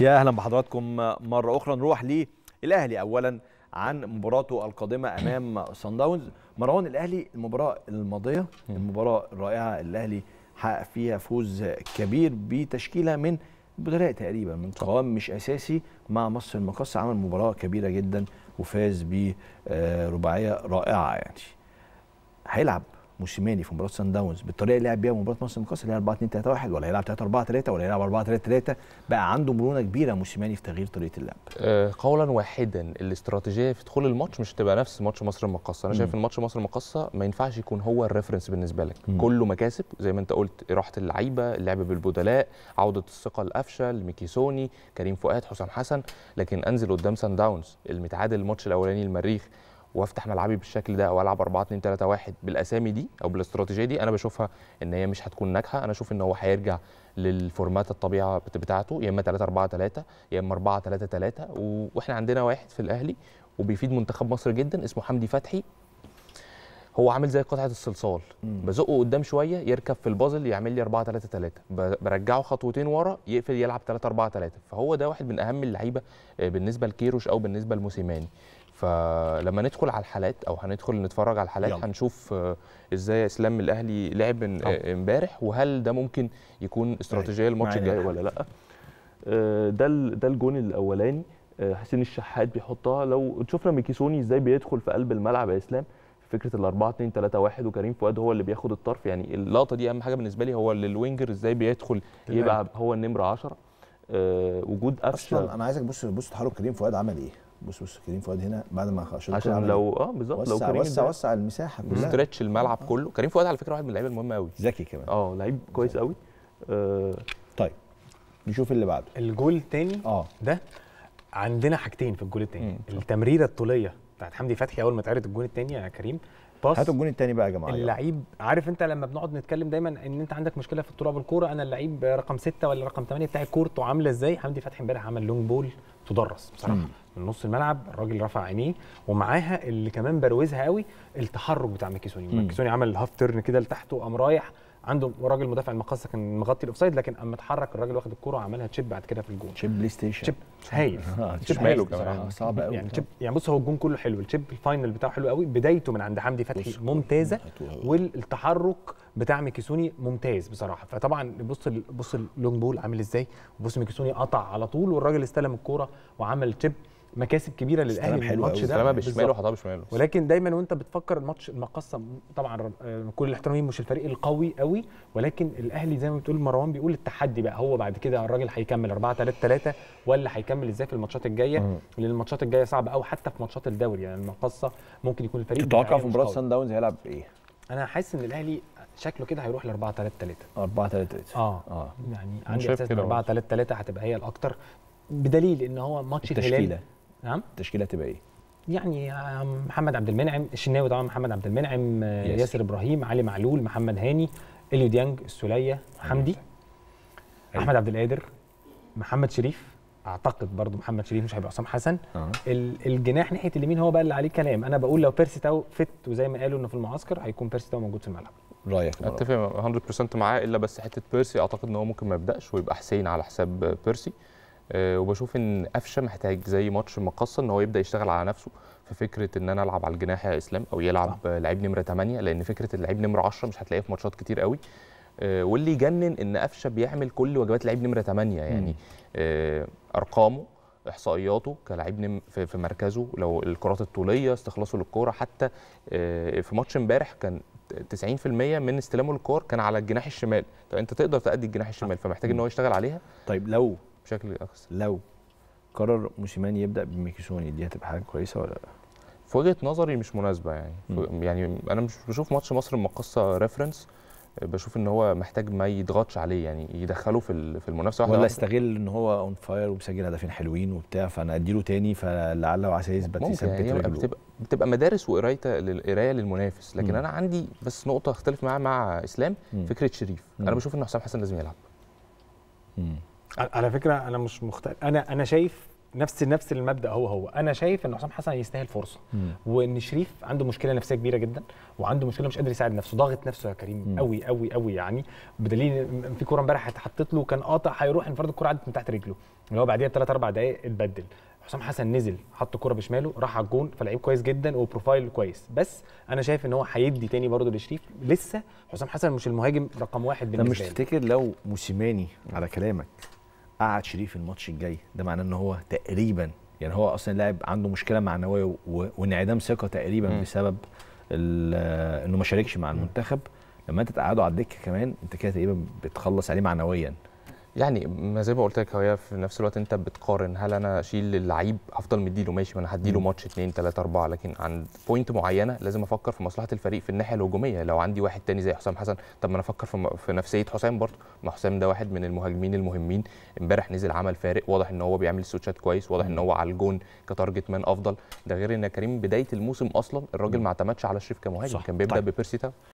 يا اهلا بحضراتكم مره اخرى نروح للاهلي اولا عن مباراته القادمه امام سان داونز مروان الاهلي المباراه الماضيه المباراه الرائعه الاهلي حقق فيها فوز كبير بتشكيله من بدلاء تقريبا من قوام مش اساسي مع مصر المقص عمل مباراه كبيره جدا وفاز برباعيه رائعه يعني هيلعب موسيماني في مباراه سان داونز بالطريقه اللي لعب بيها مباراه مصر المقاصه اللي هي 4 2 3 1 ولا هيلعب 3 4 3 ولا هيلعب 4 3 3 بقى عنده مرونه كبيره موسيماني في تغيير طريقه اللعب آه، قولا واحدا الاستراتيجيه في دخول الماتش مش هتبقى نفس ماتش مصر المقاصه انا شايف ان ماتش مصر المقاصه ما ينفعش يكون هو الريفرنس بالنسبه لك مم. كله مكاسب زي ما انت قلت راحه اللعيبه اللعب بالبدلاء عوده الثقه لقفشه لميكيسوني كريم فؤاد حسام حسن لكن انزل قدام سان داونز المتعادل الماتش الاولاني المريخ وافتح ملعبي بالشكل ده او العب 4 2 3 1 بالاسامي دي او بالاستراتيجيه دي انا بشوفها ان هي مش هتكون ناجحه انا اشوف ان هو هيرجع للفورمات الطبيعه بتاعته يا اما 3 4 3 يا اما 4 3 3 واحنا عندنا واحد في الاهلي وبيفيد منتخب مصر جدا اسمه حمدي فتحي هو عامل زي قطعه الصلصال بزقه قدام شويه يركب في البازل يعمل لي 4 3 3 برجعه خطوتين ورا يقفل يلعب 3 4 3 فهو ده واحد من اهم اللعيبه آه، بالنسبه لكيروش او بالنسبه لموسيماني فلما ندخل على الحالات او هندخل نتفرج على الحالات يلا. هنشوف آه، ازاي اسلام الاهلي لعب آه، امبارح وهل ده ممكن يكون استراتيجيه الماتش الجاي ولا لا آه، ده ده الجون الاولاني حسين الشحات بيحطها لو شفنا ميكيسوني ازاي بيدخل في قلب الملعب يا اسلام فكره ال 4 2 3 1 وكريم فؤاد هو اللي بياخد الطرف يعني اللقطه دي اهم حاجه بالنسبه لي هو اللي الوينجر ازاي بيدخل يبقى هو النمره 10 أه وجود قفشه اصلا انا عايزك بص بص تحرك كريم فؤاد عمل ايه بص بص كريم فؤاد هنا بعد ما خشيت عشان لو اه بالظبط لو كريم وسع وسع المساحه كلها استرتش الملعب آه. كله كريم فؤاد على فكره واحد من اللعيبه المهمه قوي ذكي كمان اه لعيب كويس قوي آه طيب نشوف اللي بعده الجول الثاني اه ده عندنا حاجتين في الجول الثاني التمريره الطوليه بتاعت حمدي فتحي اول ما اتعرض الجول الثاني يا كريم باص هاتوا الجون الثاني بقى يا جماعه اللعيب عارف انت لما بنقعد نتكلم دايما ان انت عندك مشكله في التراب الكوره انا اللعيب رقم ستة ولا رقم ثمانية بتاع كورته عامله ازاي حمدي فتحي امبارح عمل لونج بول تدرس بصراحه مم. من نص الملعب الراجل رفع عينيه ومعاها اللي كمان بروزها قوي التحرك بتاع ماكيسوني ماكيسوني عمل هاف تيرن كده لتحته قام رايح عنده راجل مدافع المقاصه كان مغطي الاوفسايد لكن اما اتحرك الراجل واخد الكوره وعملها تشيب بعد كده في الجون تشيب بلاي ستيشن تشيب هايل آه، تشيب ماله كمان يعني صعب قوي يعني تشيب يعني بص هو الجون كله حلو التشيب الفاينل بتاعه حلو قوي بدايته من عند حمدي فتحي ممتازه والتحرك بتاع ميكيسوني ممتاز بصراحه فطبعا بص بص اللونج بول عامل ازاي بص ميكيسوني قطع على طول والراجل استلم الكوره وعمل تشيب مكاسب كبيره للاهلي الماتش ده استلمها بشماله وحطها بشماله ولكن دايما وانت بتفكر الماتش المقصه طبعا آه، كل الاحترام مش الفريق القوي قوي ولكن الاهلي زي ما بتقول مروان بيقول التحدي بقى هو بعد كده الراجل هيكمل 4 3 3 ولا هيكمل ازاي في الماتشات الجايه لان الماتشات الجايه صعبه قوي حتى في ماتشات الدوري يعني المقصه ممكن يكون الفريق تتوقع في مباراه سان داونز هيلعب بايه؟ انا حاسس ان الاهلي شكله كده هيروح ل 4 3 3 4 3 3 اه اه يعني عندي احساس ان 4 3 3 هتبقى هي الاكثر بدليل ان هو ماتش الهلال نعم التشكيله هتبقى ايه؟ يعني محمد عبد المنعم الشناوي طبعا محمد عبد المنعم ياسر, ياسر ابراهيم علي معلول محمد هاني اليو ديانج السوليه حمدي احمد عبد القادر محمد شريف اعتقد برضو محمد شريف مش هيبقى عصام حسن أه. الجناح ناحيه اليمين هو بقى اللي عليه كلام انا بقول لو بيرسي تاو فت وزي ما قالوا انه في المعسكر هيكون بيرسي تاو موجود في الملعب رايك اتفق 100% معاه الا بس حته بيرسي اعتقد ان هو ممكن ما يبداش ويبقى حسين على حساب بيرسي آه، وبشوف ان قفشه محتاج زي ماتش مقصه ان هو يبدا يشتغل على نفسه في فكره ان انا العب على الجناح يا اسلام او يلعب لعيب نمره 8 لان فكره اللعيب نمره 10 مش هتلاقيها في ماتشات كتير قوي آه، واللي يجنن ان قفشه بيعمل كل واجبات لعيب نمره 8 يعني آه، ارقامه احصائياته كلاعب نم في مركزه لو الكرات الطوليه استخلاصه للكوره حتى في ماتش امبارح كان 90% من استلامه للكور كان على الجناح الشمال طب انت تقدر تأدي الجناح الشمال فمحتاج ان هو يشتغل عليها طيب لو بشكل اقصى لو قرر موسيماني يبدا بميكيسوني دي هتبقى حاجه كويسه ولا لا؟ في وجهه نظري مش مناسبه يعني م. يعني انا مش بشوف ماتش مصر المقصه ريفرنس بشوف ان هو محتاج ما يضغطش عليه يعني يدخله في في المنافسه واحده ولا يستغل ان هو اون فاير ومسجل هدفين حلوين وبتاع فانا اديله تاني فلعل وعسى يثبت يثبت يعني بتبقى بتبقى مدارس وقرايه قرايه للمنافس لكن م. انا عندي بس نقطه اختلف معاها مع اسلام م. فكره شريف م. انا بشوف ان حسام حسن لازم يلعب م. على فكره انا مش مختلف انا انا شايف نفس نفس المبدا هو هو انا شايف ان حسام حسن يستاهل فرصه مم. وان شريف عنده مشكله نفسيه كبيره جدا وعنده مشكله مش قادر يساعد نفسه ضاغط نفسه يا كريم قوي قوي قوي يعني بدليل في كوره امبارح اتحطت له كان قاطع هيروح انفرد الكوره عدت من تحت رجله اللي هو بعديها بثلاث اربع دقائق اتبدل حسام حسن نزل حط كرة بشماله راح على الجون فلعيب كويس جدا وبروفايل كويس بس انا شايف ان هو هيدي تاني برضه لشريف لسه حسام حسن مش المهاجم رقم واحد بالنسبه لي مش تفتكر لو موسيماني على كلامك قعد شريف الماتش الجاي ده معناه ان هو تقريبا يعني هو اصلا لاعب عنده مشكله معنويه وانعدام ثقه تقريبا م. بسبب انه ما شاركش مع المنتخب لما انت تقعده على الدكه كمان انت كده تقريبا بتخلص عليه معنويا يعني ما زي ما قلت لك هي في نفس الوقت انت بتقارن هل انا اشيل اللعيب افضل مديله ماشي ما انا هديله ماتش 2 3 4 لكن عند بوينت معينه لازم افكر في مصلحه الفريق في الناحيه الهجوميه لو عندي واحد تاني زي حسام حسن طب ما انا افكر في, في نفسيه حسام برضه ما حسام ده واحد من المهاجمين المهمين امبارح نزل عمل فارق واضح ان هو بيعمل سوتشات كويس واضح ان هو على الجون كتارجت مان افضل ده غير ان كريم بدايه الموسم اصلا الراجل ما اعتمدش على شريف كمهاجم كان بيبدا طيب. ببيرسي تاو